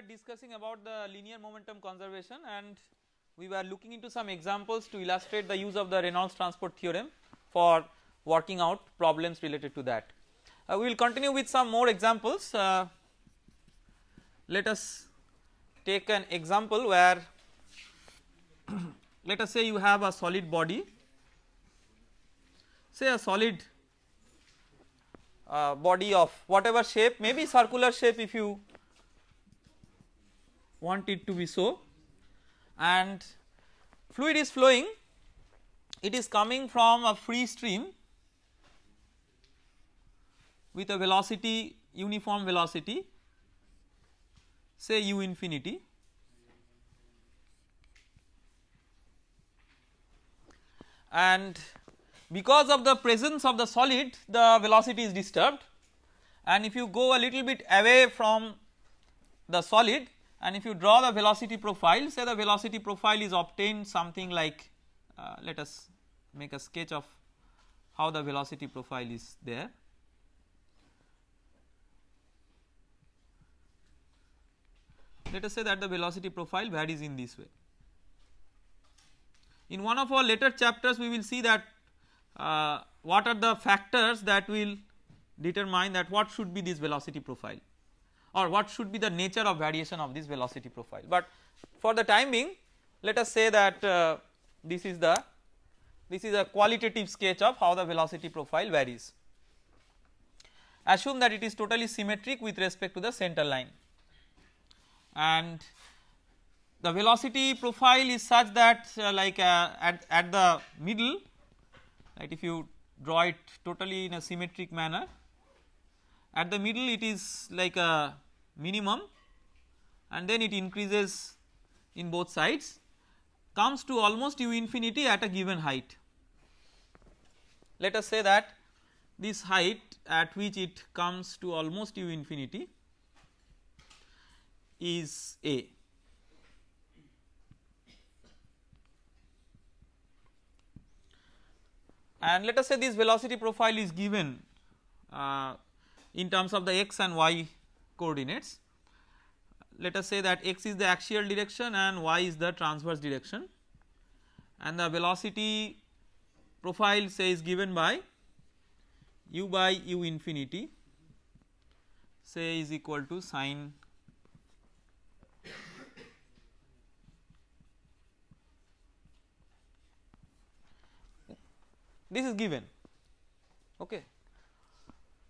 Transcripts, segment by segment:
were discussing about the linear momentum conservation and we were looking into some examples to illustrate the use of the Reynolds transport theorem for working out problems related to that. Uh, we will continue with some more examples. Uh, let us take an example where let us say you have a solid body say a solid uh, body of whatever shape maybe circular shape if you want it to be so and fluid is flowing it is coming from a free stream with a velocity uniform velocity say u infinity and because of the presence of the solid the velocity is disturbed and if you go a little bit away from the solid and if you draw the velocity profile, say the velocity profile is obtained something like, uh, let us make a sketch of how the velocity profile is there. Let us say that the velocity profile varies in this way. In one of our later chapters, we will see that uh, what are the factors that will determine that what should be this velocity profile or what should be the nature of variation of this velocity profile. But for the time being let us say that uh, this is the this is a qualitative sketch of how the velocity profile varies. Assume that it is totally symmetric with respect to the center line and the velocity profile is such that uh, like uh, at, at the middle right if you draw it totally in a symmetric manner at the middle it is like a minimum and then it increases in both sides comes to almost u infinity at a given height. Let us say that this height at which it comes to almost u infinity is A. And let us say this velocity profile is given uh, in terms of the x and y coordinates. Let us say that x is the axial direction and y is the transverse direction and the velocity profile say is given by u by u infinity say is equal to sine this is given okay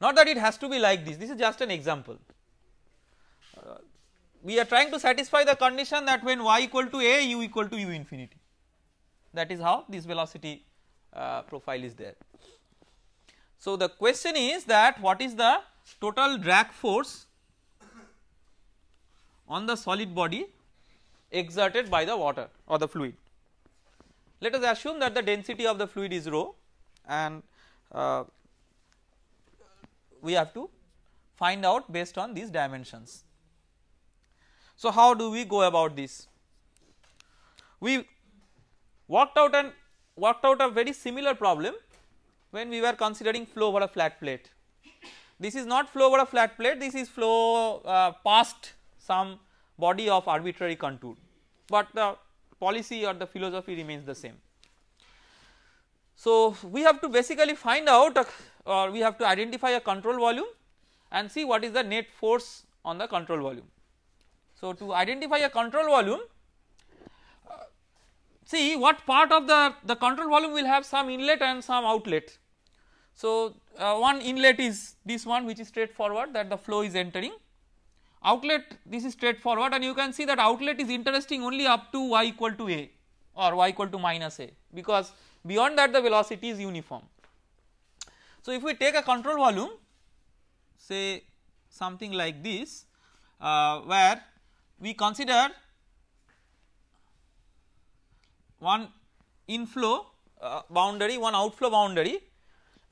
not that it has to be like this this is just an example we are trying to satisfy the condition that when y equal to a u equal to u infinity that is how this velocity uh, profile is there. So, the question is that what is the total drag force on the solid body exerted by the water or the fluid. Let us assume that the density of the fluid is rho and uh, we have to find out based on these dimensions. So, how do we go about this? We worked out and worked out a very similar problem when we were considering flow over a flat plate. This is not flow over a flat plate, this is flow uh, past some body of arbitrary contour, but the policy or the philosophy remains the same. So, we have to basically find out a, or we have to identify a control volume and see what is the net force on the control volume. So, to identify a control volume, uh, see what part of the, the control volume will have some inlet and some outlet. So, uh, one inlet is this one which is straightforward that the flow is entering, outlet this is straightforward and you can see that outlet is interesting only up to y equal to a or y equal to minus a because beyond that the velocity is uniform. So, if we take a control volume say something like this uh, where we consider one inflow uh, boundary, one outflow boundary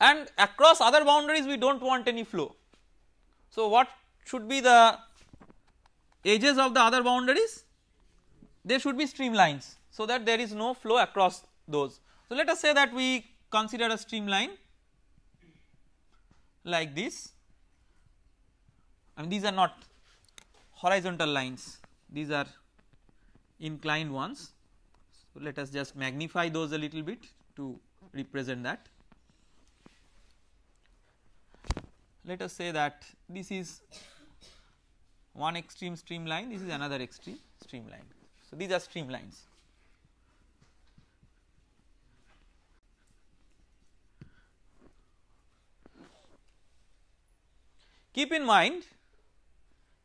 and across other boundaries we do not want any flow. So, what should be the edges of the other boundaries? They should be streamlines so that there is no flow across those. So, let us say that we consider a streamline like this I mean these are not horizontal lines these are inclined ones. So, let us just magnify those a little bit to represent that. Let us say that this is one extreme streamline, this is another extreme streamline. So, these are streamlines. Keep in mind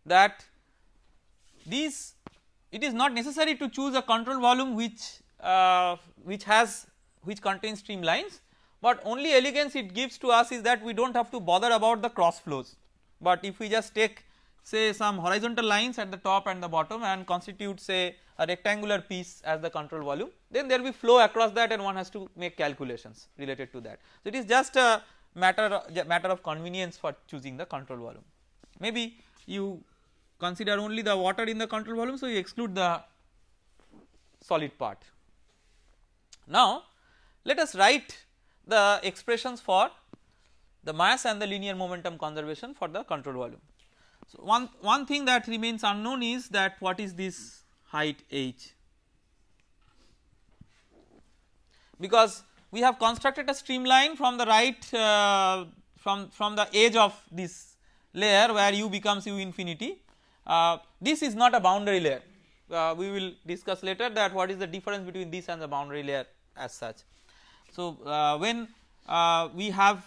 that these it is not necessary to choose a control volume which uh, which has which contains streamlines but only elegance it gives to us is that we do not have to bother about the cross flows but if we just take say some horizontal lines at the top and the bottom and constitute say a rectangular piece as the control volume then there will be flow across that and one has to make calculations related to that. So, it is just a matter matter of convenience for choosing the control volume maybe you consider only the water in the control volume. So, you exclude the solid part. Now, let us write the expressions for the mass and the linear momentum conservation for the control volume. So, one, one thing that remains unknown is that what is this height h because we have constructed a streamline from the right uh, from, from the edge of this layer where u becomes u infinity uh, this is not a boundary layer. Uh, we will discuss later that what is the difference between this and the boundary layer as such. So, uh, when uh, we have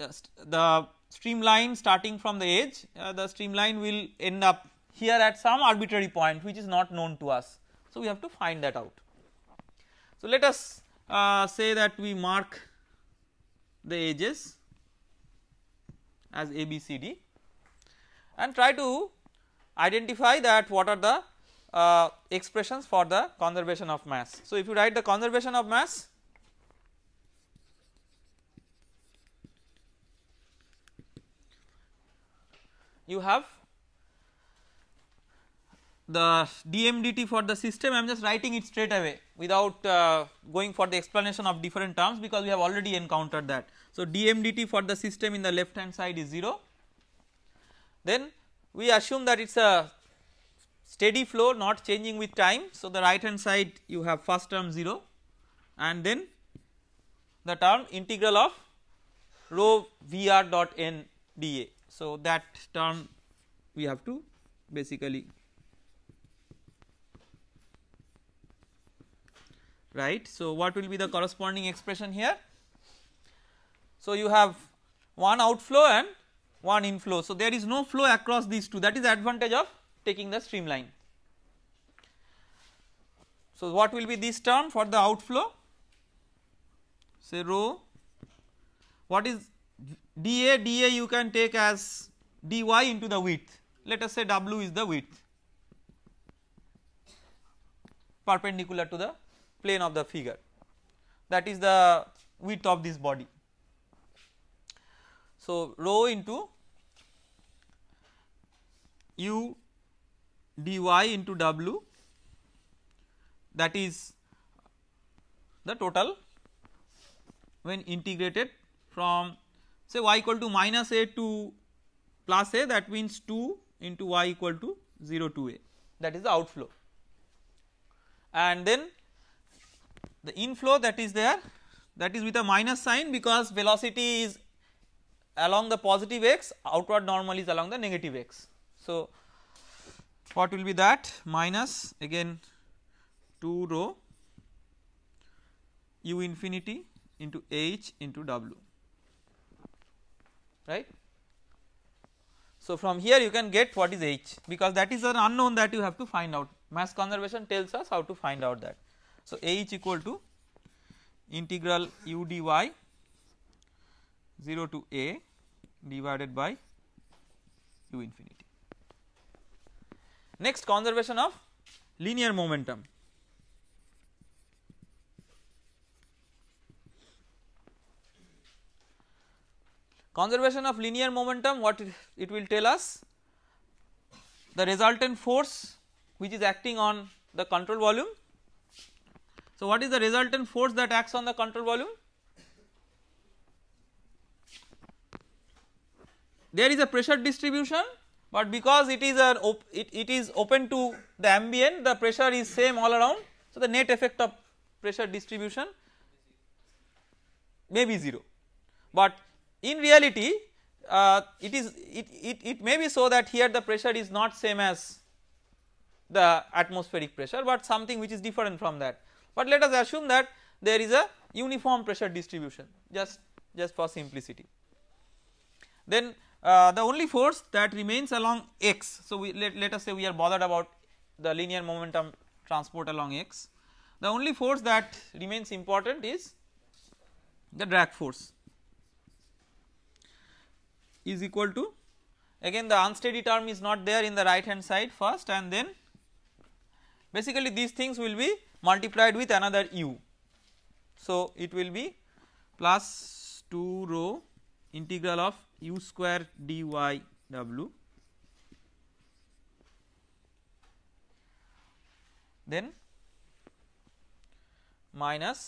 uh, st the streamline starting from the edge, the streamline will end up here at some arbitrary point which is not known to us. So, we have to find that out. So, let us say that we mark the edges as ABCD and try to identify that what are the uh, expressions for the conservation of mass. So, if you write the conservation of mass you have the dmdt for the system I am just writing it straight away without uh, going for the explanation of different terms because we have already encountered that. So, dmdt for the system in the left hand side is 0 then we assume that it is a steady flow not changing with time. So, the right hand side you have first term 0 and then the term integral of rho V r dot n d a. So, that term we have to basically right. So, what will be the corresponding expression here? So, you have one outflow and one inflow. So, there is no flow across these two that is advantage of taking the streamline. So, what will be this term for the outflow say rho what is dA dA you can take as dy into the width let us say W is the width perpendicular to the plane of the figure that is the width of this body. So, rho into u dy into w that is the total when integrated from say y equal to minus a to plus a that means 2 into y equal to 0 to a that is the outflow and then the inflow that is there that is with a minus sign because velocity is along the positive x outward normal is along the negative x so, what will be that minus again 2 rho u infinity into h into w right. So, from here you can get what is h because that is an unknown that you have to find out mass conservation tells us how to find out that. So, h equal to integral u dy 0 to a divided by u infinity. Next conservation of linear momentum. Conservation of linear momentum what it, will tell us the resultant force which is acting on the control volume. So, what is the resultant force that acts on the control volume? There is a pressure distribution but because it is an it, it is open to the ambient the pressure is same all around so the net effect of pressure distribution may be 0 but in reality uh, it is it, it, it may be so that here the pressure is not same as the atmospheric pressure but something which is different from that but let us assume that there is a uniform pressure distribution just just for simplicity then uh, the only force that remains along x. So, we let, let us say we are bothered about the linear momentum transport along x. The only force that remains important is the drag force is equal to again the unsteady term is not there in the right hand side first and then basically these things will be multiplied with another u. So, it will be plus 2 rho integral of u square dy w then minus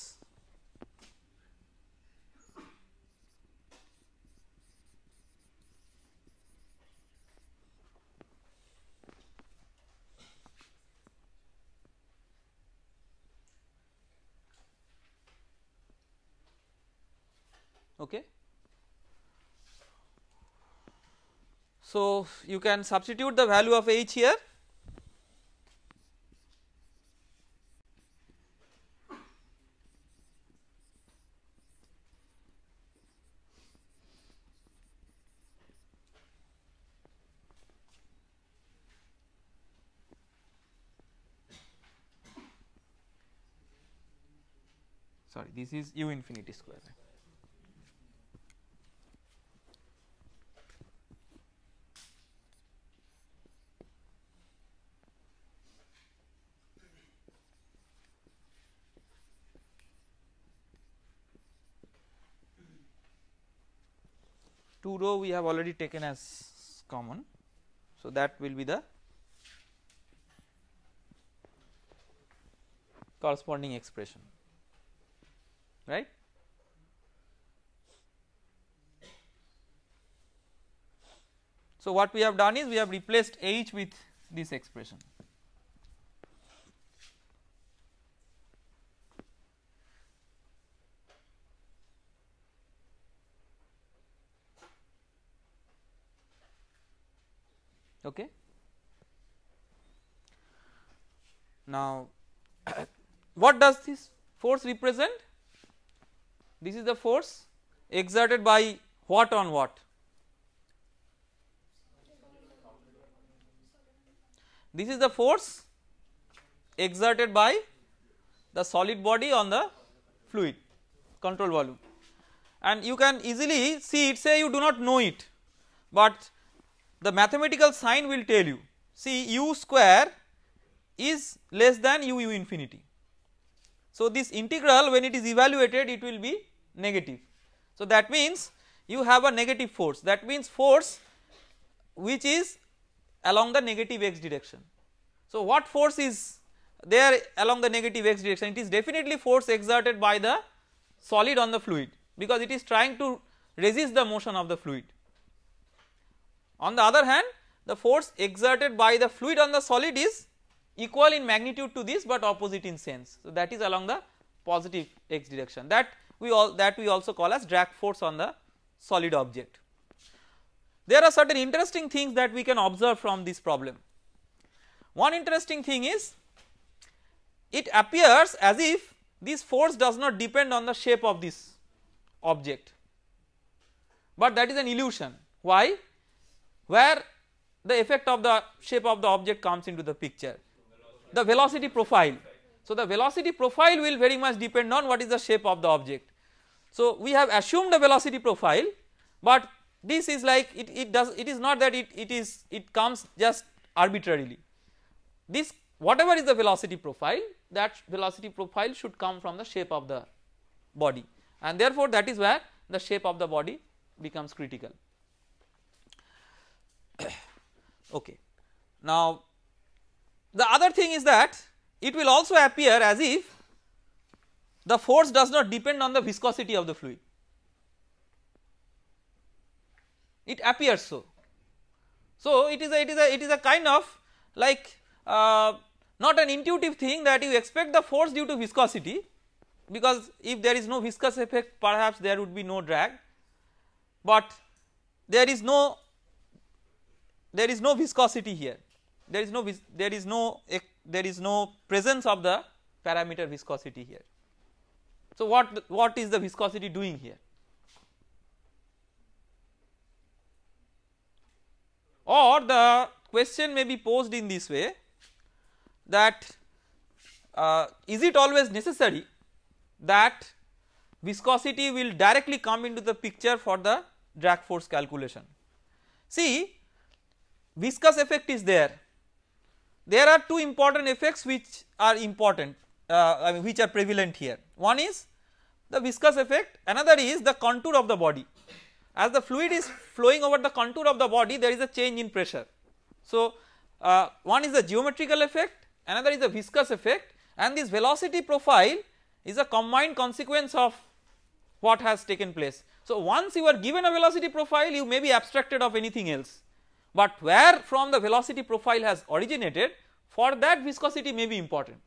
okay So, you can substitute the value of h here sorry this is u infinity square 2 row we have already taken as common. So, that will be the corresponding expression right. So, what we have done is we have replaced h with this expression Okay. Now, what does this force represent? This is the force exerted by what on what? This is the force exerted by the solid body on the fluid control volume and you can easily see it say you do not know it, but the mathematical sign will tell you see u square is less than u u infinity. So, this integral when it is evaluated it will be negative. So, that means you have a negative force that means force which is along the negative x direction. So, what force is there along the negative x direction it is definitely force exerted by the solid on the fluid because it is trying to resist the motion of the fluid. On the other hand the force exerted by the fluid on the solid is equal in magnitude to this but opposite in sense. So, that is along the positive x direction that we all that we also call as drag force on the solid object. There are certain interesting things that we can observe from this problem. One interesting thing is it appears as if this force does not depend on the shape of this object, but that is an illusion. Why? where the effect of the shape of the object comes into the picture the velocity profile. So, the velocity profile will very much depend on what is the shape of the object. So, we have assumed a velocity profile, but this is like it, it does it is not that it, it is it comes just arbitrarily. This whatever is the velocity profile that velocity profile should come from the shape of the body and therefore, that is where the shape of the body becomes critical. okay. Now, the other thing is that it will also appear as if the force does not depend on the viscosity of the fluid. It appears so. So, it is a it is a it is a kind of like uh, not an intuitive thing that you expect the force due to viscosity because if there is no viscous effect perhaps there would be no drag, but there is no there is no viscosity here there is no there is no there is no presence of the parameter viscosity here. So, what what is the viscosity doing here or the question may be posed in this way that uh, is it always necessary that viscosity will directly come into the picture for the drag force calculation. See viscous effect is there. There are two important effects which are important uh, I mean which are prevalent here. One is the viscous effect another is the contour of the body. As the fluid is flowing over the contour of the body there is a change in pressure. So uh, one is the geometrical effect another is the viscous effect and this velocity profile is a combined consequence of what has taken place. So once you are given a velocity profile you may be abstracted of anything else but where from the velocity profile has originated for that viscosity may be important.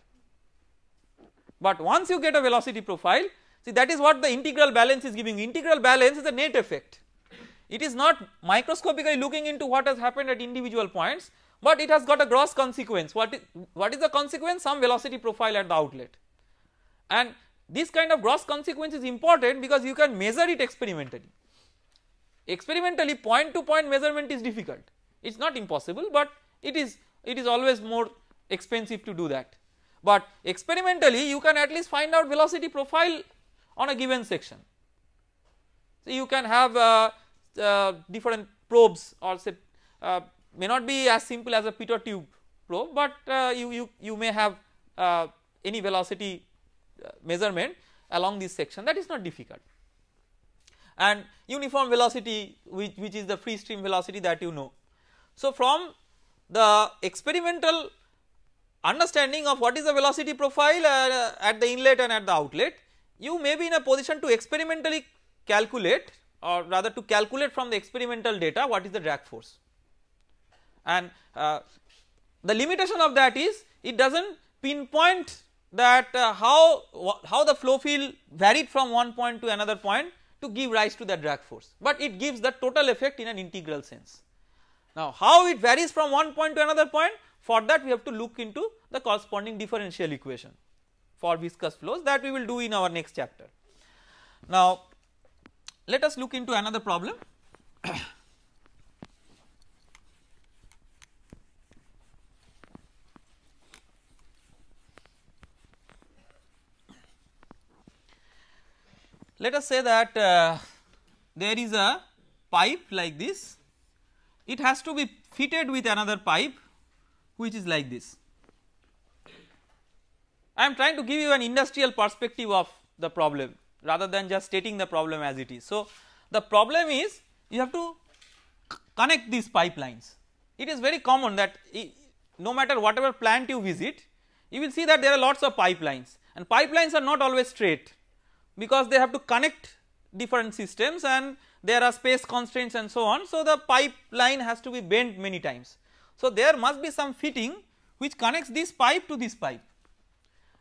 But once you get a velocity profile see that is what the integral balance is giving integral balance is a net effect it is not microscopically looking into what has happened at individual points but it has got a gross consequence what is, what is the consequence some velocity profile at the outlet and this kind of gross consequence is important because you can measure it experimentally experimentally point to point measurement is difficult it is not impossible, but it is it is always more expensive to do that. But experimentally you can at least find out velocity profile on a given section. So you can have uh, uh, different probes or say uh, may not be as simple as a Peter tube probe, but uh, you, you, you may have uh, any velocity uh, measurement along this section that is not difficult and uniform velocity which, which is the free stream velocity that you know so, from the experimental understanding of what is the velocity profile uh, at the inlet and at the outlet, you may be in a position to experimentally calculate or rather to calculate from the experimental data what is the drag force. And uh, the limitation of that is it does not pinpoint that uh, how, how the flow field varied from one point to another point to give rise to the drag force, but it gives the total effect in an integral sense. Now, how it varies from one point to another point for that we have to look into the corresponding differential equation for viscous flows that we will do in our next chapter. Now, let us look into another problem. let us say that uh, there is a pipe like this it has to be fitted with another pipe which is like this. I am trying to give you an industrial perspective of the problem rather than just stating the problem as it is. So, the problem is you have to connect these pipelines. It is very common that no matter whatever plant you visit, you will see that there are lots of pipelines and pipelines are not always straight because they have to connect different systems and there are space constraints and so on. So, the pipeline has to be bent many times. So, there must be some fitting which connects this pipe to this pipe.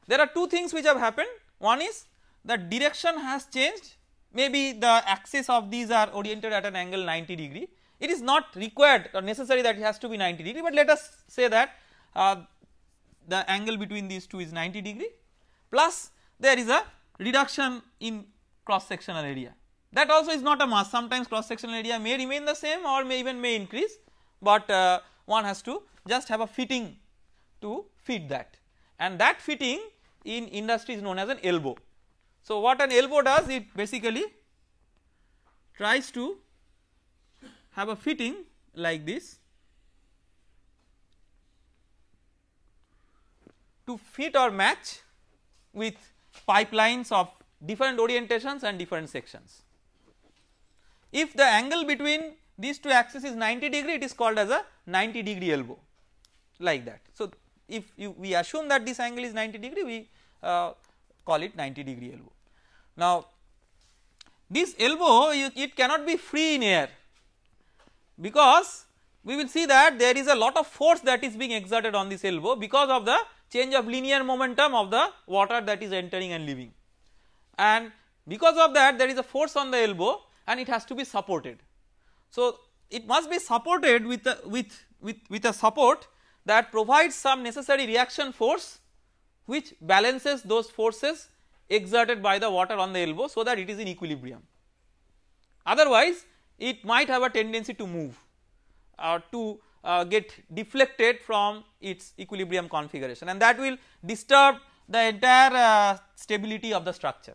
There are two things which have happened. One is the direction has changed maybe the axis of these are oriented at an angle 90 degree. It is not required or necessary that it has to be 90 degree, but let us say that uh, the angle between these two is 90 degree plus there is a reduction in cross sectional area that also is not a mass sometimes cross sectional area may remain the same or may even may increase but uh, one has to just have a fitting to fit that and that fitting in industry is known as an elbow. So what an elbow does it basically tries to have a fitting like this to fit or match with pipelines of different orientations and different sections. If the angle between these two axes is 90 degree it is called as a 90 degree elbow like that. So, if you, we assume that this angle is 90 degree we uh, call it 90 degree elbow. Now, this elbow you, it cannot be free in air because we will see that there is a lot of force that is being exerted on this elbow because of the change of linear momentum of the water that is entering and leaving and because of that there is a force on the elbow and it has to be supported. So, it must be supported with a, with, with, with a support that provides some necessary reaction force which balances those forces exerted by the water on the elbow so that it is in equilibrium. Otherwise, it might have a tendency to move or uh, to uh, get deflected from its equilibrium configuration and that will disturb the entire uh, stability of the structure.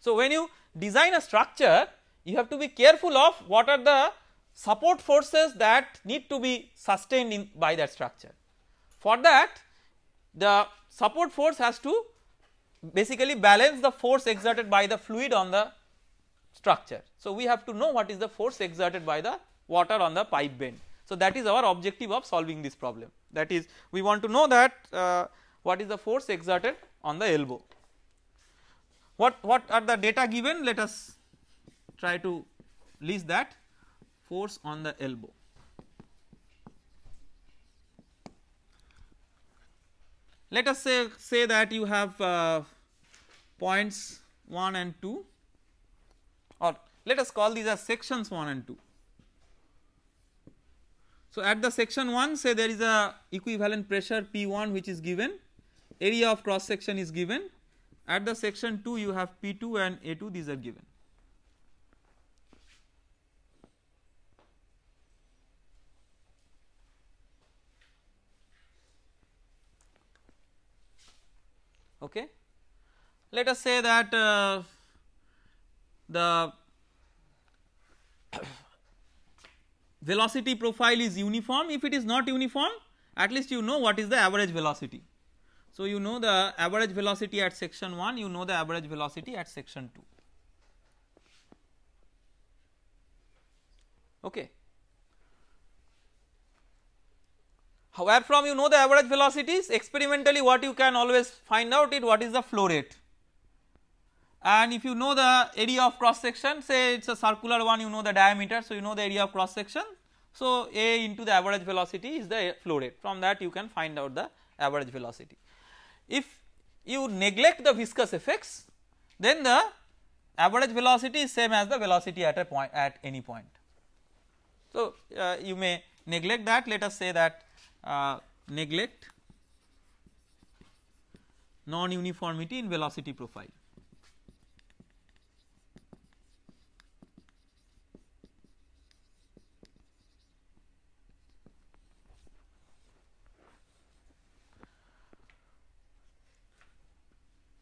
So, when you design a structure you have to be careful of what are the support forces that need to be sustained in by that structure. For that the support force has to basically balance the force exerted by the fluid on the structure. So, we have to know what is the force exerted by the water on the pipe bend. So, that is our objective of solving this problem that is we want to know that uh, what is the force exerted on the elbow. What, what are the data given let us try to list that force on the elbow. Let us say, say that you have uh, points 1 and 2 or let us call these as sections 1 and 2. So, at the section 1 say there is a equivalent pressure P1 which is given, area of cross section is given, at the section 2 you have P2 and A2 these are given. Okay. Let us say that uh, the velocity profile is uniform if it is not uniform at least you know what is the average velocity. So, you know the average velocity at section 1 you know the average velocity at section 2. Okay. where from you know the average velocities experimentally what you can always find out is what is the flow rate and if you know the area of cross section say it is a circular one you know the diameter so you know the area of cross section. So, A into the average velocity is the flow rate from that you can find out the average velocity. If you neglect the viscous effects then the average velocity is same as the velocity at a point at any point. So, uh, you may neglect that let us say that uh, neglect non uniformity in velocity profile.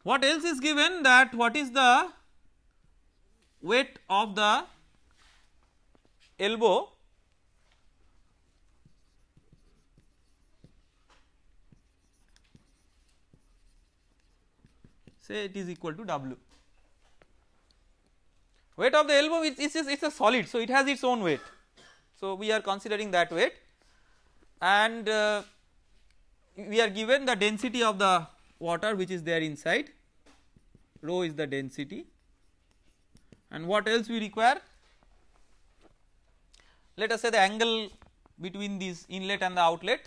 What else is given that what is the weight of the elbow say it is equal to W. Weight of the elbow is it is it's a solid so it has its own weight. So, we are considering that weight and uh, we are given the density of the water which is there inside rho is the density and what else we require let us say the angle between this inlet and the outlet.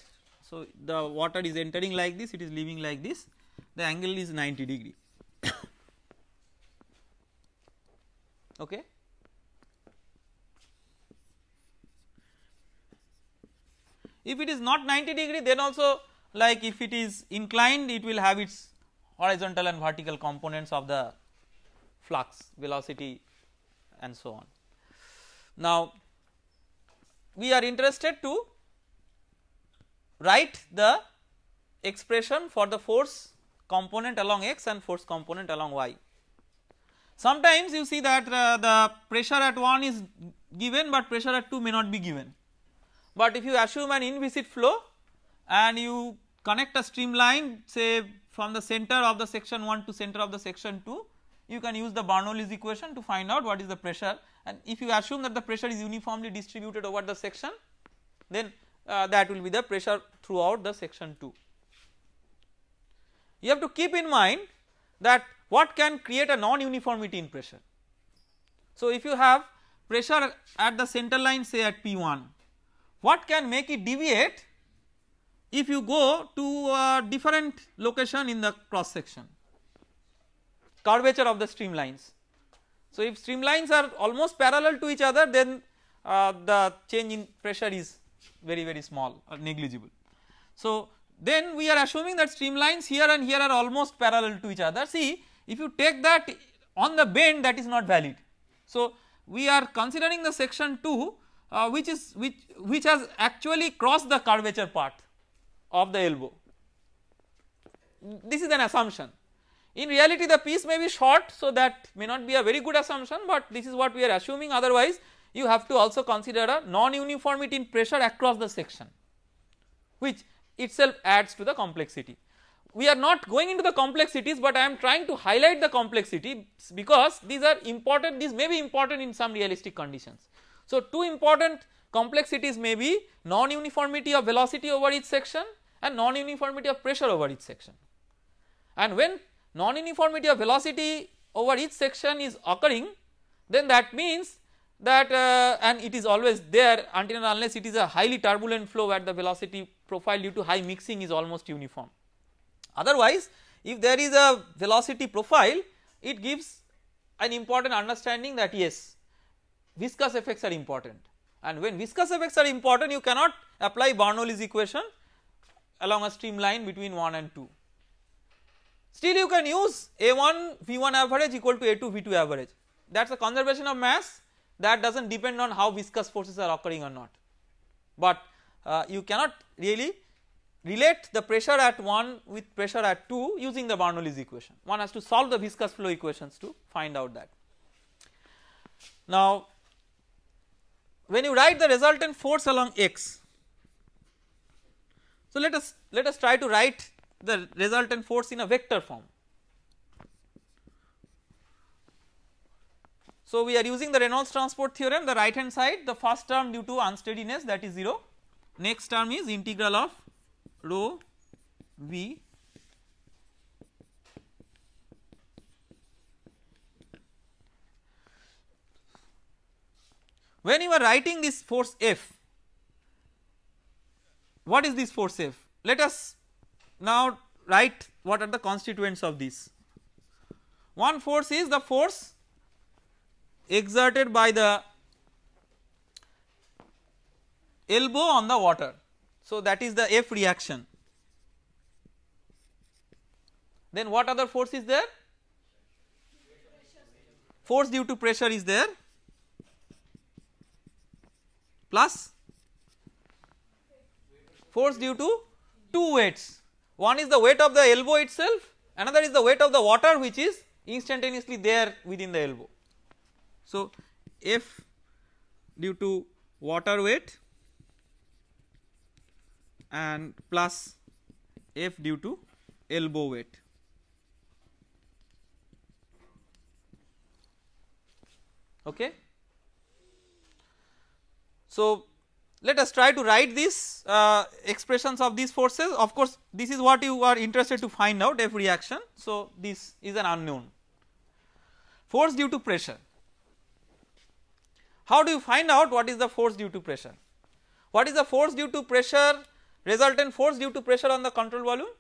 So, the water is entering like this it is leaving like this the angle is 90 degree. okay if it is not 90 degree then also like if it is inclined it will have its horizontal and vertical components of the flux velocity and so on. Now, we are interested to write the expression for the force component along x and force component along y. Sometimes you see that uh, the pressure at 1 is given but pressure at 2 may not be given. But if you assume an inviscid flow and you connect a streamline say from the center of the section 1 to center of the section 2 you can use the Bernoulli's equation to find out what is the pressure and if you assume that the pressure is uniformly distributed over the section then uh, that will be the pressure throughout the section 2. You have to keep in mind that what can create a non-uniformity in pressure. So, if you have pressure at the center line say at P1, what can make it deviate if you go to a different location in the cross section, curvature of the streamlines. So, if streamlines are almost parallel to each other then uh, the change in pressure is very very small or negligible. So, then we are assuming that streamlines here and here are almost parallel to each other. See if you take that on the bend that is not valid. So, we are considering the section 2 uh, which is which which has actually crossed the curvature part of the elbow. This is an assumption. In reality the piece may be short so that may not be a very good assumption but this is what we are assuming otherwise you have to also consider a non uniformity in pressure across the section which itself adds to the complexity. We are not going into the complexities, but I am trying to highlight the complexity because these are important, these may be important in some realistic conditions. So, two important complexities may be non-uniformity of velocity over each section and non-uniformity of pressure over each section. And when non-uniformity of velocity over each section is occurring, then that means that uh, and it is always there until and unless it is a highly turbulent flow at the velocity profile due to high mixing is almost uniform. Otherwise, if there is a velocity profile, it gives an important understanding that yes, viscous effects are important and when viscous effects are important, you cannot apply Bernoulli's equation along a streamline between 1 and 2. Still you can use A1 V1 average equal to A2 V2 average that is a conservation of mass that does not depend on how viscous forces are occurring or not. But uh, you cannot really relate the pressure at 1 with pressure at 2 using the Bernoulli's equation. One has to solve the viscous flow equations to find out that. Now, when you write the resultant force along x, so let us let us try to write the resultant force in a vector form. So, we are using the Reynolds transport theorem the right hand side the first term due to unsteadiness that is 0 next term is integral of rho v when you are writing this force F, what is this force F? Let us now write what are the constituents of this. One force is the force exerted by the elbow on the water. So, that is the F reaction. Then what other force is there? Force due to pressure is there plus force due to two weights. One is the weight of the elbow itself, another is the weight of the water which is instantaneously there within the elbow. So, F due to water weight and plus F due to elbow weight. Okay. So, let us try to write these uh, expressions of these forces of course this is what you are interested to find out F reaction. So, this is an unknown force due to pressure. How do you find out what is the force due to pressure? What is the force due to pressure resultant force due to pressure on the control volume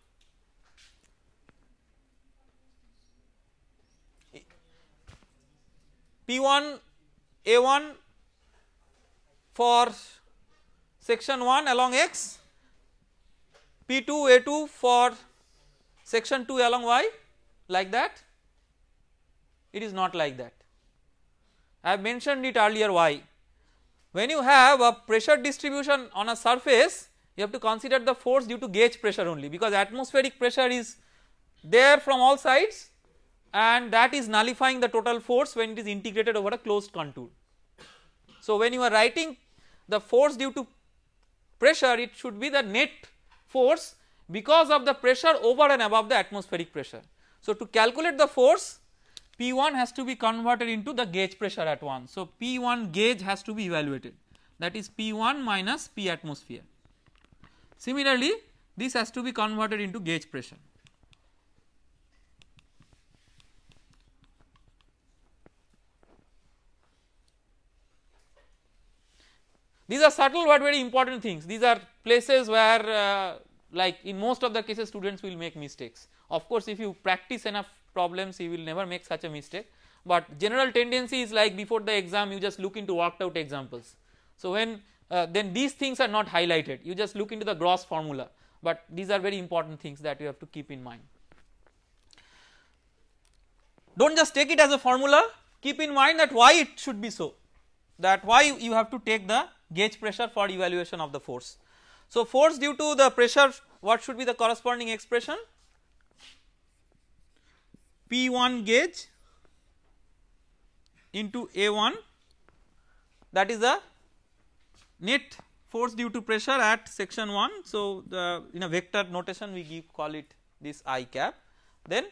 P1 A1 for section 1 along x, P2 A2 for section 2 along y like that, it is not like that. I have mentioned it earlier why. When you have a pressure distribution on a surface, you have to consider the force due to gauge pressure only because atmospheric pressure is there from all sides and that is nullifying the total force when it is integrated over a closed contour. So, when you are writing the force due to pressure it should be the net force because of the pressure over and above the atmospheric pressure. So, to calculate the force P1 has to be converted into the gauge pressure at once. So, P1 gauge has to be evaluated that is P1 minus P atmosphere. Similarly, this has to be converted into gauge pressure. These are subtle but very important things. These are places where uh, like in most of the cases students will make mistakes. Of course, if you practice enough problems you will never make such a mistake, but general tendency is like before the exam you just look into worked out examples. So, when uh, then these things are not highlighted you just look into the gross formula but these are very important things that you have to keep in mind. Do not just take it as a formula keep in mind that why it should be so that why you have to take the gauge pressure for evaluation of the force. So, force due to the pressure what should be the corresponding expression P1 gauge into A1 that is the net force due to pressure at section 1. So, the in a vector notation we give call it this i cap then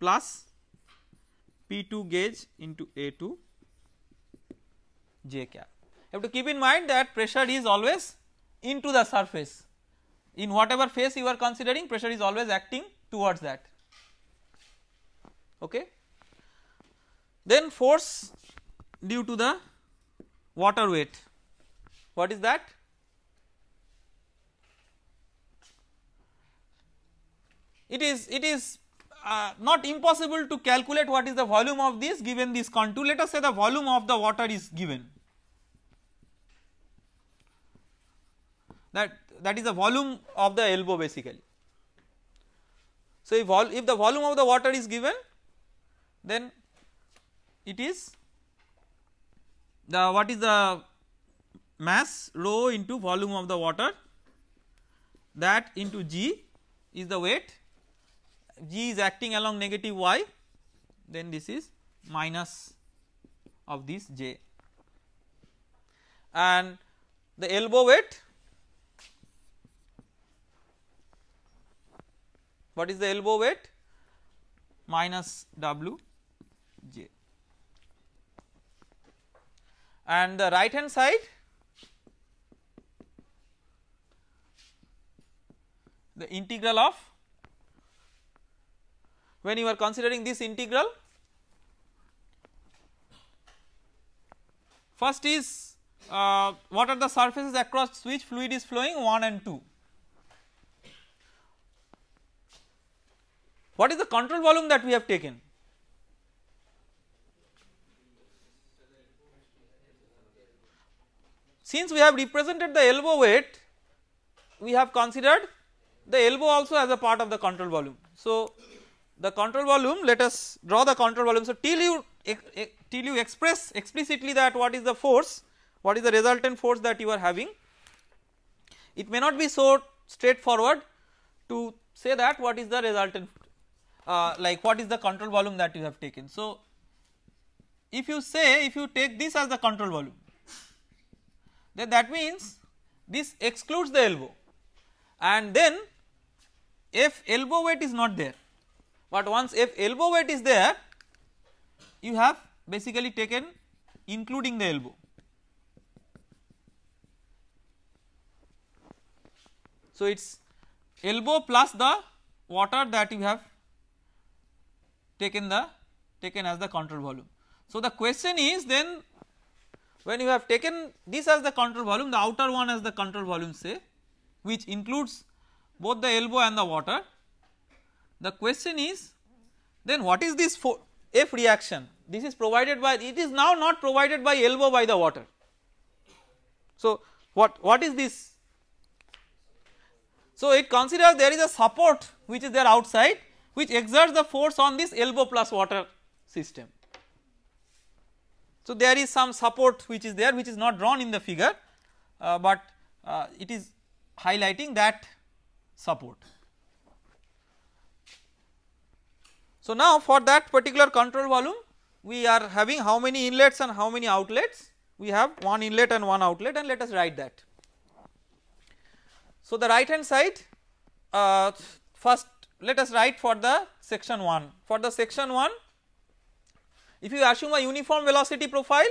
plus P 2 gauge into A 2 j cap. You have to keep in mind that pressure is always into the surface in whatever phase you are considering pressure is always acting towards that. Okay. Then force due to the water weight what is that it is it is uh, not impossible to calculate what is the volume of this given this contour let us say the volume of the water is given that that is the volume of the elbow basically. So, if, if the volume of the water is given then it is the what is the mass rho into volume of the water that into g is the weight g is acting along negative y then this is minus of this j and the elbow weight what is the elbow weight minus w and the right hand side the integral of when you are considering this integral first is uh, what are the surfaces across which fluid is flowing 1 and 2. What is the control volume that we have taken? Since we have represented the elbow weight, we have considered the elbow also as a part of the control volume. So, the control volume let us draw the control volume. So, till you eh, eh, till you express explicitly that what is the force, what is the resultant force that you are having, it may not be so straightforward to say that what is the resultant uh, like what is the control volume that you have taken. So, if you say if you take this as the control volume then that means this excludes the elbow and then if elbow weight is not there but once if elbow weight is there you have basically taken including the elbow. So, it is elbow plus the water that you have taken the taken as the control volume. So, the question is then when you have taken this as the control volume the outer one as the control volume say which includes both the elbow and the water the question is then what is this F reaction this is provided by it is now not provided by elbow by the water. So what what is this so it considers there is a support which is there outside which exerts the force on this elbow plus water system. So, there is some support which is there which is not drawn in the figure, uh, but uh, it is highlighting that support. So, now for that particular control volume we are having how many inlets and how many outlets we have one inlet and one outlet and let us write that. So, the right hand side uh, first let us write for the section 1 for the section 1 if you assume a uniform velocity profile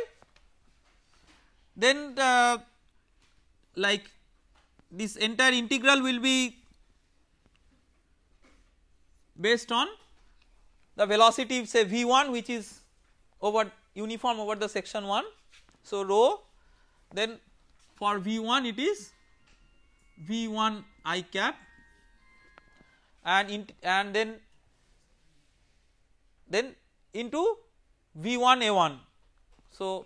then uh, like this entire integral will be based on the velocity say v1 which is over uniform over the section 1. So, rho then for v1 it is v1 i cap and in, and then then into V1 A1. So,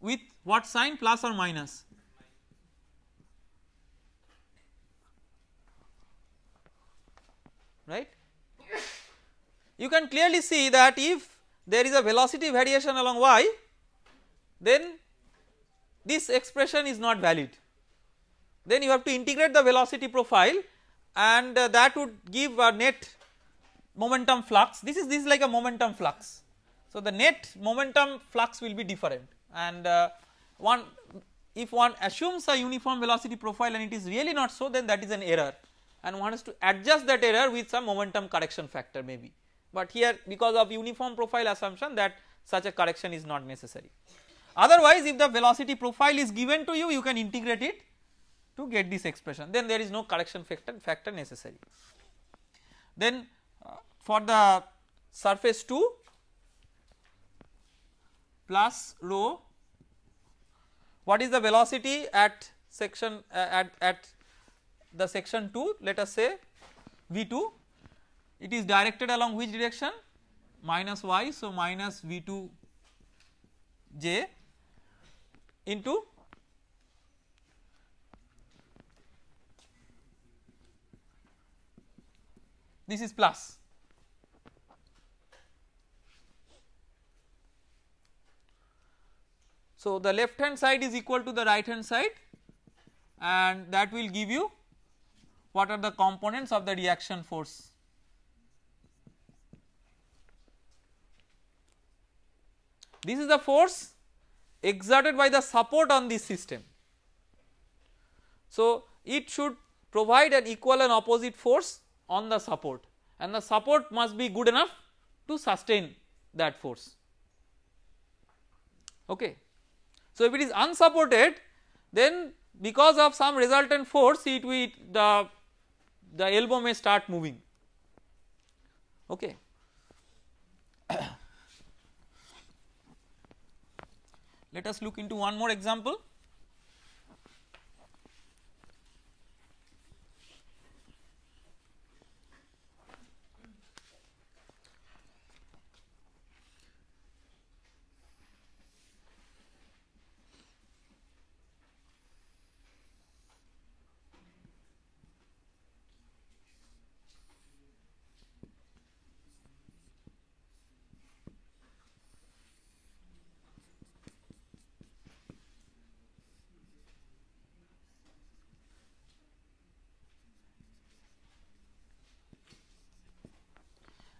with what sign plus or minus? Right? You can clearly see that if there is a velocity variation along y, then this expression is not valid. Then you have to integrate the velocity profile and uh, that would give a net momentum flux. This is this is like a momentum flux so, the net momentum flux will be different and uh, one if one assumes a uniform velocity profile and it is really not so then that is an error and one has to adjust that error with some momentum correction factor maybe. But here because of uniform profile assumption that such a correction is not necessary. Otherwise if the velocity profile is given to you you can integrate it to get this expression then there is no correction factor, factor necessary. Then uh, for the surface 2 plus rho what is the velocity at section uh, at, at the section 2 let us say v2 it is directed along which direction minus y so minus v2 j into this is plus So, the left hand side is equal to the right hand side and that will give you what are the components of the reaction force. This is the force exerted by the support on this system. So, it should provide an equal and opposite force on the support and the support must be good enough to sustain that force. Okay. So, if it is unsupported then because of some resultant force it will the, the elbow may start moving okay. Let us look into one more example.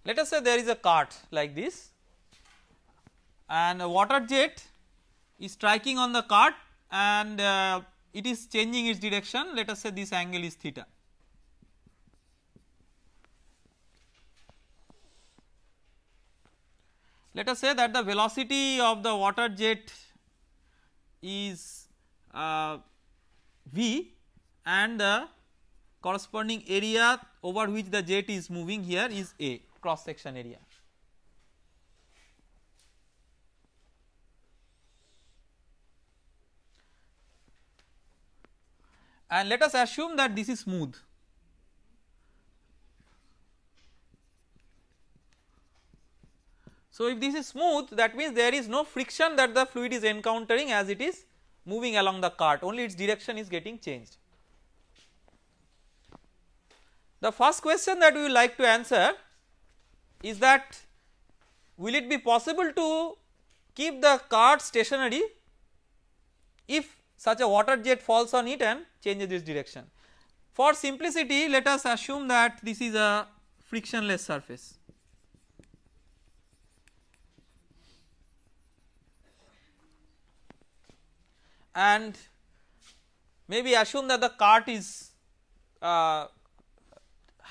Let us say there is a cart like this and a water jet is striking on the cart and uh, it is changing its direction let us say this angle is theta. Let us say that the velocity of the water jet is uh, v and the corresponding area over which the jet is moving here is a cross section area. And let us assume that this is smooth. So, if this is smooth that means there is no friction that the fluid is encountering as it is moving along the cart only its direction is getting changed. The first question that we would like to answer is that will it be possible to keep the cart stationary if such a water jet falls on it and changes its direction. For simplicity let us assume that this is a frictionless surface. and maybe assume that the cart is uh,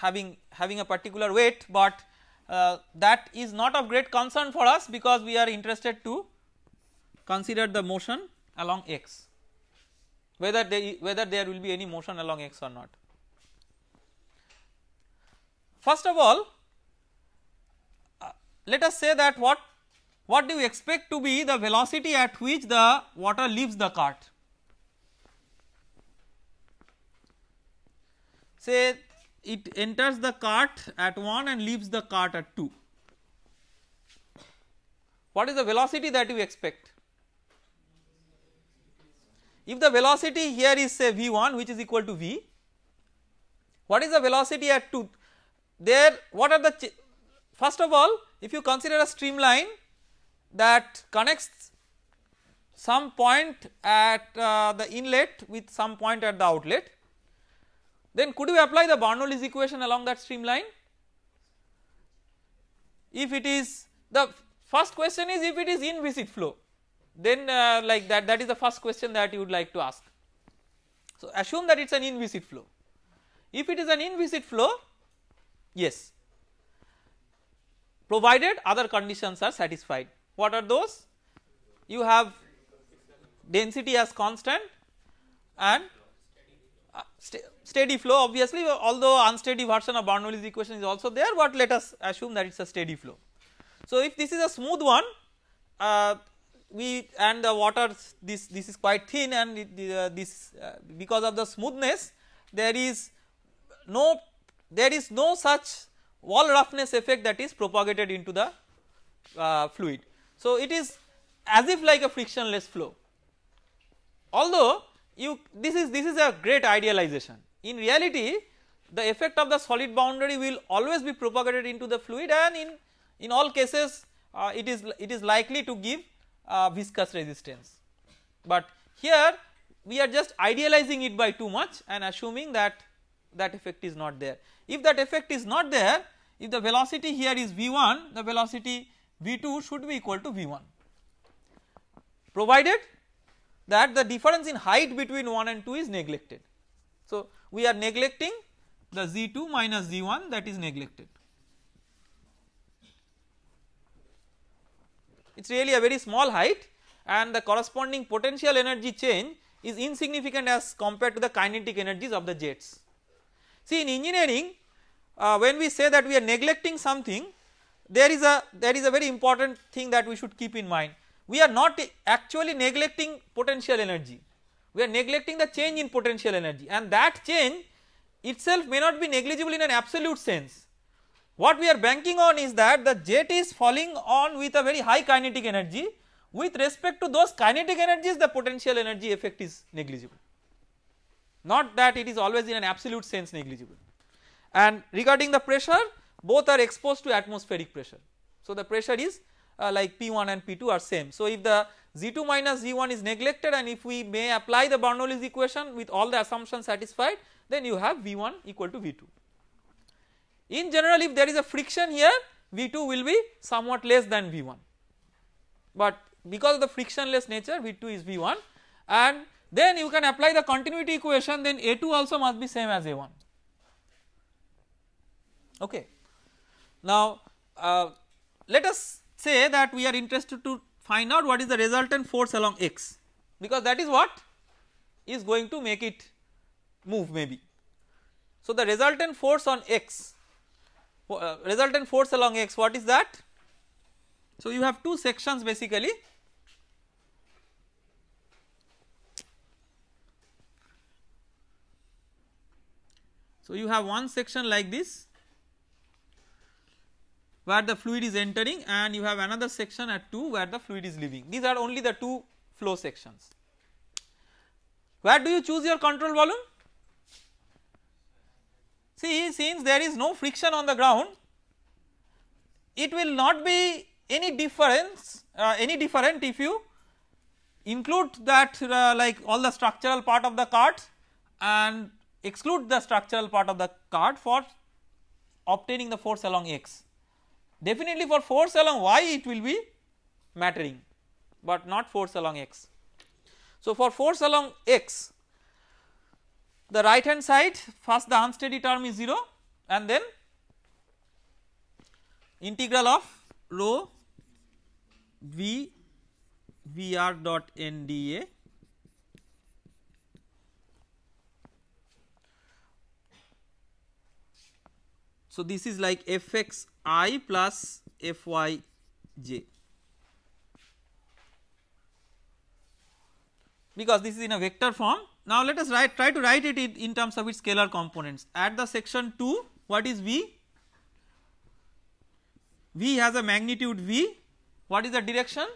having having a particular weight, but uh, that is not of great concern for us because we are interested to consider the motion along x whether they whether there will be any motion along x or not. First of all uh, let us say that what what do you expect to be the velocity at which the water leaves the cart say it enters the cart at 1 and leaves the cart at 2. What is the velocity that you expect? If the velocity here is say v1 which is equal to v, what is the velocity at 2? There what are the, first of all if you consider a streamline that connects some point at uh, the inlet with some point at the outlet, then could we apply the Bernoulli's equation along that streamline? If it is the first question is if it is in viscid flow then uh, like that that is the first question that you would like to ask. So assume that it is an in visit flow. If it is an in visit flow yes provided other conditions are satisfied. What are those? You have density as constant and uh, st steady flow obviously although unsteady version of Bernoulli's equation is also there but let us assume that it is a steady flow. So, if this is a smooth one uh, we and the water this this is quite thin and it, uh, this uh, because of the smoothness there is no there is no such wall roughness effect that is propagated into the uh, fluid. So, it is as if like a frictionless flow although you this is this is a great idealization. In reality the effect of the solid boundary will always be propagated into the fluid and in, in all cases uh, it is it is likely to give uh, viscous resistance. But here we are just idealizing it by too much and assuming that that effect is not there. If that effect is not there if the velocity here is v1 the velocity v2 should be equal to v1 provided that the difference in height between 1 and 2 is neglected. So, we are neglecting the z2 minus z1 that is neglected. It is really a very small height and the corresponding potential energy change is insignificant as compared to the kinetic energies of the jets. See in engineering uh, when we say that we are neglecting something there is a there is a very important thing that we should keep in mind we are not actually neglecting potential energy, we are neglecting the change in potential energy and that change itself may not be negligible in an absolute sense. What we are banking on is that the jet is falling on with a very high kinetic energy with respect to those kinetic energies the potential energy effect is negligible not that it is always in an absolute sense negligible and regarding the pressure both are exposed to atmospheric pressure. So, the pressure is uh, like P1 and P2 are same. So, if the Z2 minus Z1 is neglected and if we may apply the Bernoulli's equation with all the assumptions satisfied then you have V1 equal to V2. In general if there is a friction here V2 will be somewhat less than V1 but because of the frictionless nature V2 is V1 and then you can apply the continuity equation then A2 also must be same as A1 okay. Now uh, let us say that we are interested to find out what is the resultant force along x because that is what is going to make it move maybe. So, the resultant force on x uh, resultant force along x what is that? So, you have two sections basically So, you have one section like this where the fluid is entering and you have another section at 2 where the fluid is leaving. These are only the two flow sections. Where do you choose your control volume? See since there is no friction on the ground it will not be any difference uh, any different if you include that uh, like all the structural part of the cart and exclude the structural part of the cart for obtaining the force along x. Definitely for force along y it will be mattering but not force along x. So, for force along x the right hand side first the unsteady term is 0 and then integral of rho v v r dot n d a. So, this is like fxi plus fyj because this is in a vector form. Now, let us write try to write it in, in terms of its scalar components. At the section 2 what is V? V has a magnitude V what is the direction?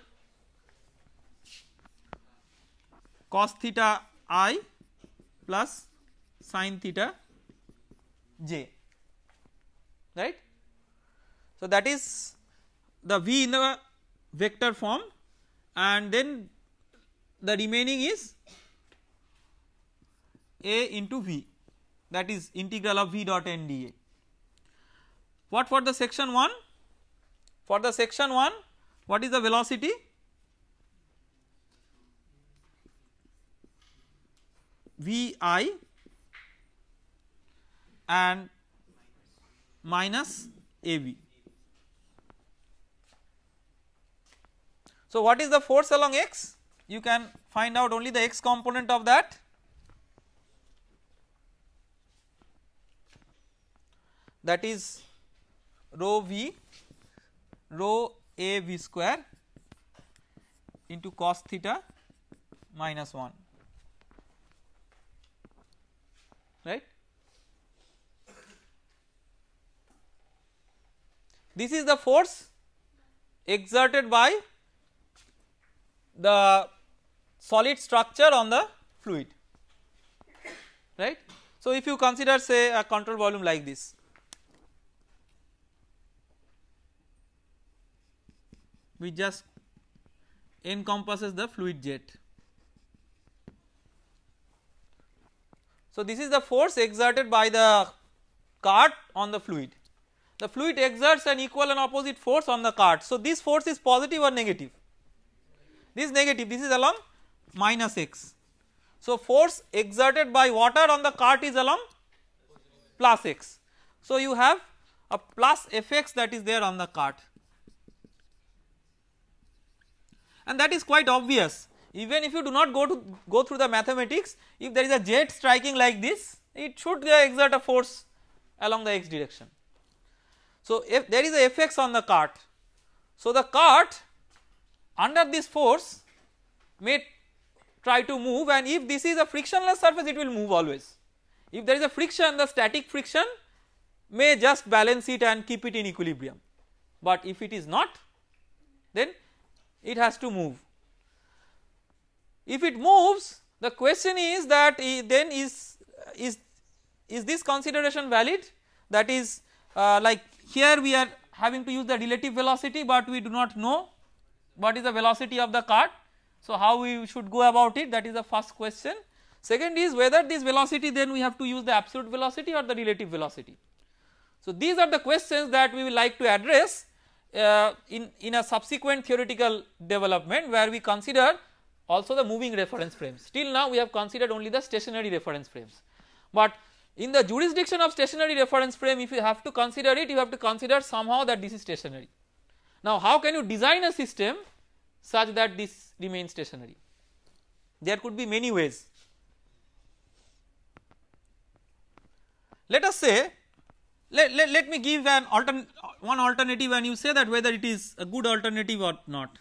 cos theta i plus sin theta j right. So, that is the v in the vector form and then the remaining is a into v that is integral of v dot n dA. What for the section 1? For the section 1 what is the velocity? V i and minus AB. So, what is the force along x? You can find out only the x component of that. That is rho v rho a v square into cos theta minus 1. This is the force exerted by the solid structure on the fluid right. So, if you consider say a control volume like this which just encompasses the fluid jet. So, this is the force exerted by the cart on the fluid the fluid exerts an equal and opposite force on the cart. So, this force is positive or negative? This is negative, this is along minus x. So, force exerted by water on the cart is along plus x. So, you have a plus fx that is there on the cart and that is quite obvious even if you do not go to go through the mathematics if there is a jet striking like this it should exert a force along the x direction. So, if there is a Fx on the cart, so the cart under this force may try to move and if this is a frictionless surface it will move always. If there is a friction the static friction may just balance it and keep it in equilibrium, but if it is not then it has to move. If it moves the question is that then is, is, is this consideration valid that is uh, like here we are having to use the relative velocity, but we do not know what is the velocity of the cart. So, how we should go about it that is the first question. Second is whether this velocity then we have to use the absolute velocity or the relative velocity. So, these are the questions that we will like to address uh, in, in a subsequent theoretical development where we consider also the moving reference frames. Till now we have considered only the stationary reference frames, but in the jurisdiction of stationary reference frame if you have to consider it you have to consider somehow that this is stationary. Now how can you design a system such that this remains stationary? There could be many ways. Let us say let, let, let me give an alternate one alternative and you say that whether it is a good alternative or not.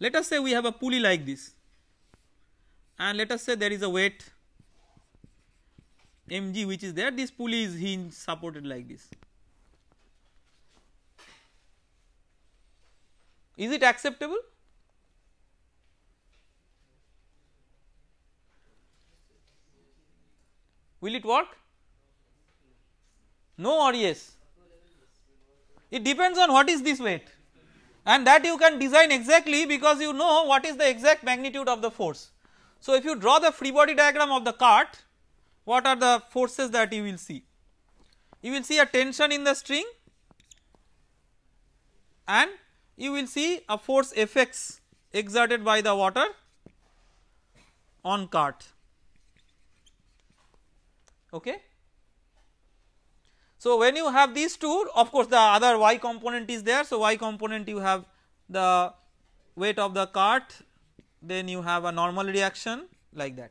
Let us say we have a pulley like this and let us say there is a weight mg which is there this pulley is hinge supported like this. Is it acceptable? Will it work? No or yes? It depends on what is this weight and that you can design exactly because you know what is the exact magnitude of the force. So, if you draw the free body diagram of the cart what are the forces that you will see? You will see a tension in the string and you will see a force Fx exerted by the water on cart. Okay. So, when you have these two of course, the other y component is there. So, y component you have the weight of the cart then you have a normal reaction like that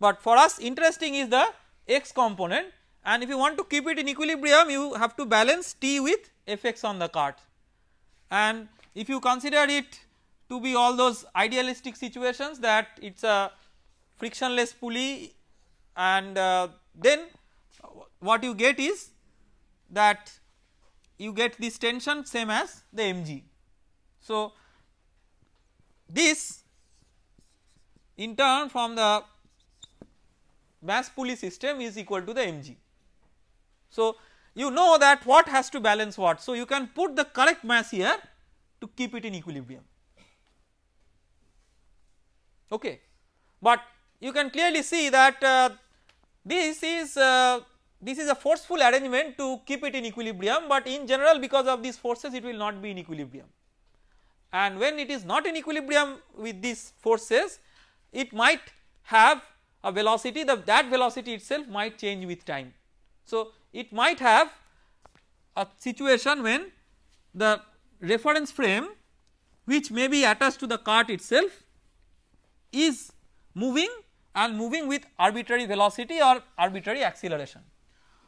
but for us interesting is the x component and if you want to keep it in equilibrium you have to balance t with fx on the cart and if you consider it to be all those idealistic situations that it is a frictionless pulley and uh, then what you get is that you get this tension same as the mg. So, this in turn from the mass pulley system is equal to the mg. So, you know that what has to balance what. So, you can put the correct mass here to keep it in equilibrium okay. But you can clearly see that uh, this is uh, this is a forceful arrangement to keep it in equilibrium, but in general because of these forces it will not be in equilibrium. And when it is not in equilibrium with these forces, it might have a velocity the, that velocity itself might change with time. So, it might have a situation when the reference frame which may be attached to the cart itself is moving and moving with arbitrary velocity or arbitrary acceleration.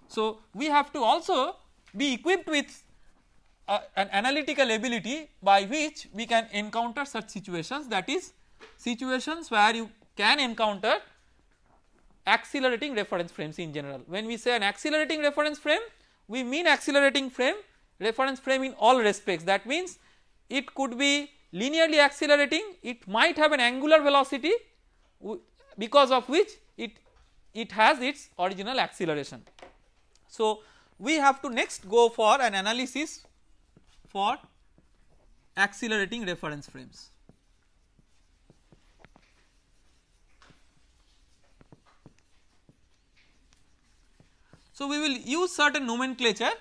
So, we have to also be equipped with an analytical ability by which we can encounter such situations that is situations where you can encounter accelerating reference frames in general. When we say an accelerating reference frame, we mean accelerating frame reference frame in all respects that means it could be linearly accelerating, it might have an angular velocity because of which it, it has its original acceleration. So, we have to next go for an analysis for accelerating reference frames. So, we will use certain nomenclature,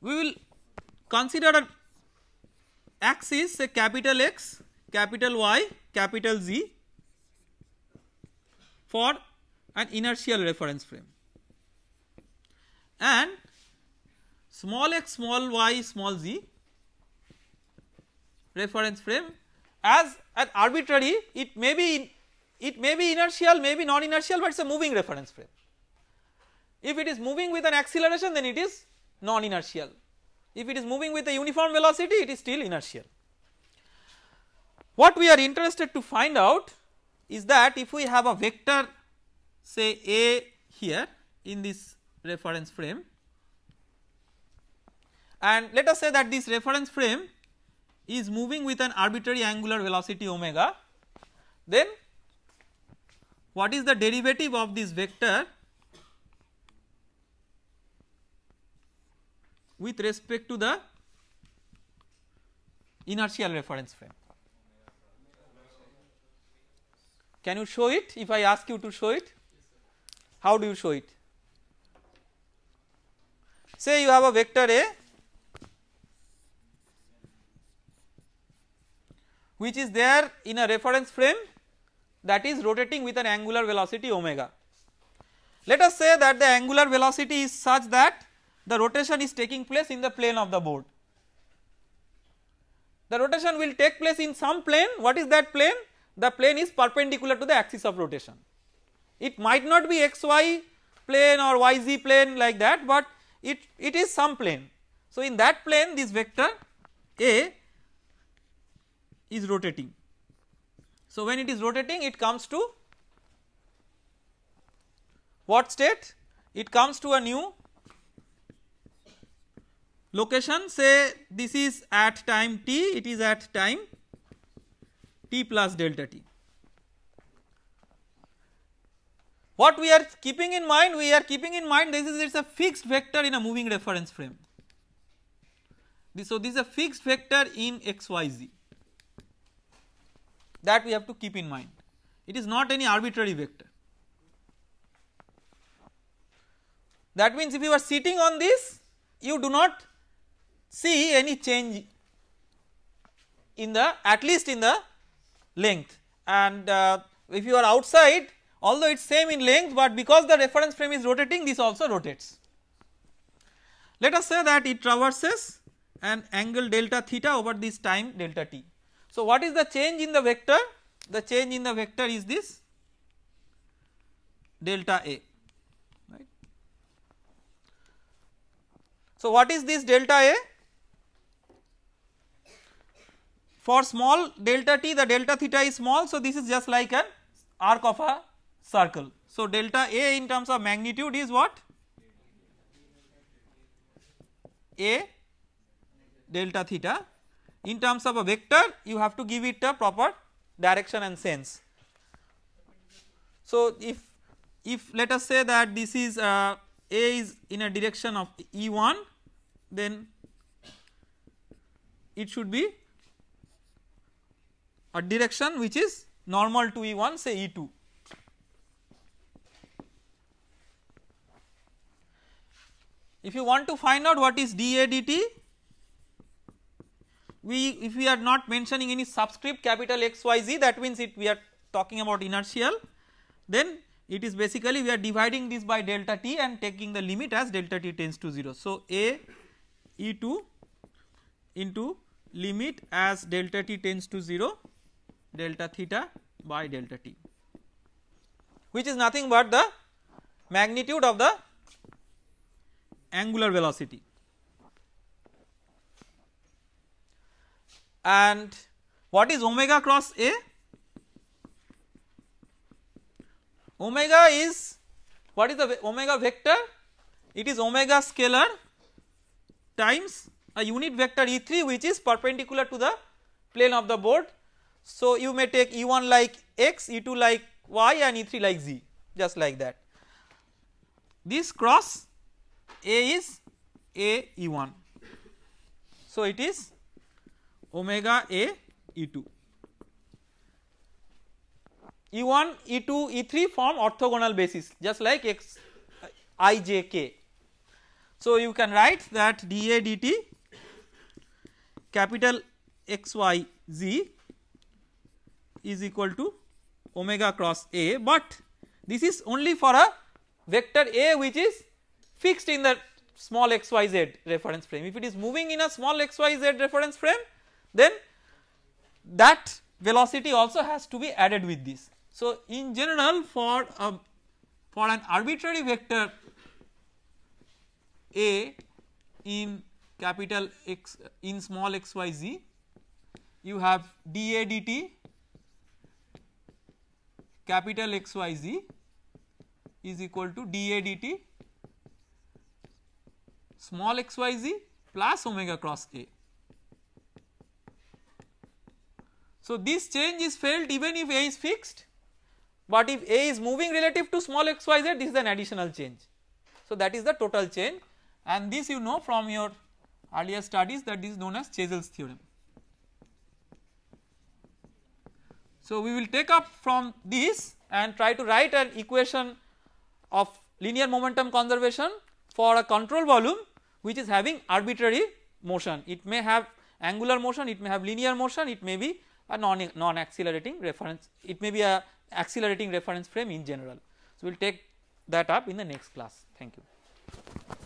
we will consider an axis say capital X, capital Y, capital Z for an inertial reference frame and small x, small y, small z reference frame as an arbitrary it may be it may be inertial may be non inertial but it is a moving reference frame. If it is moving with an acceleration then it is non inertial, if it is moving with a uniform velocity it is still inertial. What we are interested to find out is that if we have a vector say A here in this reference frame and let us say that this reference frame is moving with an arbitrary angular velocity omega then what is the derivative of this vector with respect to the inertial reference frame. Can you show it if I ask you to show it? How do you show it? Say you have a vector A which is there in a reference frame that is rotating with an angular velocity omega. Let us say that the angular velocity is such that the rotation is taking place in the plane of the board. The rotation will take place in some plane, what is that plane? The plane is perpendicular to the axis of rotation. It might not be xy plane or yz plane like that, but it, it is some plane. So, in that plane this vector A is rotating. So, when it is rotating it comes to what state? It comes to a new location say this is at time t it is at time t plus delta t. What we are keeping in mind we are keeping in mind this is it is a fixed vector in a moving reference frame. This, so this is a fixed vector in xyz that we have to keep in mind it is not any arbitrary vector. That means if you are sitting on this you do not see any change in the at least in the length and uh, if you are outside although it is same in length, but because the reference frame is rotating this also rotates. Let us say that it traverses an angle delta theta over this time delta t. So, what is the change in the vector? The change in the vector is this delta a right. So, what is this delta a? for small delta t the delta theta is small. So, this is just like an arc of a circle. So, delta A in terms of magnitude is what? A delta theta. In terms of a vector you have to give it a proper direction and sense. So, if if let us say that this is uh, A is in a direction of E1 then it should be a direction which is normal to E1 say E2. If you want to find out what is dA dt, we if we are not mentioning any subscript capital XYZ that means it we are talking about inertial then it is basically we are dividing this by delta t and taking the limit as delta t tends to 0. So, A E2 into limit as delta t tends to 0 delta theta by delta t which is nothing but the magnitude of the angular velocity and what is omega cross A? Omega is what is the omega vector? It is omega scalar times a unit vector E3 which is perpendicular to the plane of the board so, you may take E1 like x, E2 like y and E3 like z just like that. This cross A is A E1. So, it is omega A E2. E1, E2, E3 form orthogonal basis just like x i j k. So, you can write that d a d t capital x y z is equal to omega cross A, but this is only for a vector A which is fixed in the small xyz reference frame. If it is moving in a small xyz reference frame then that velocity also has to be added with this. So, in general for a for an arbitrary vector A in capital X in small xyz you have dA dt capital XYZ is equal to DADT small xyz plus omega cross k. So, this change is felt even if A is fixed, but if A is moving relative to small xyz this is an additional change. So, that is the total change and this you know from your earlier studies that is known as Chazell's theorem. So, we will take up from this and try to write an equation of linear momentum conservation for a control volume which is having arbitrary motion. It may have angular motion, it may have linear motion, it may be a non, non accelerating reference, it may be a accelerating reference frame in general. So, we will take that up in the next class. Thank you.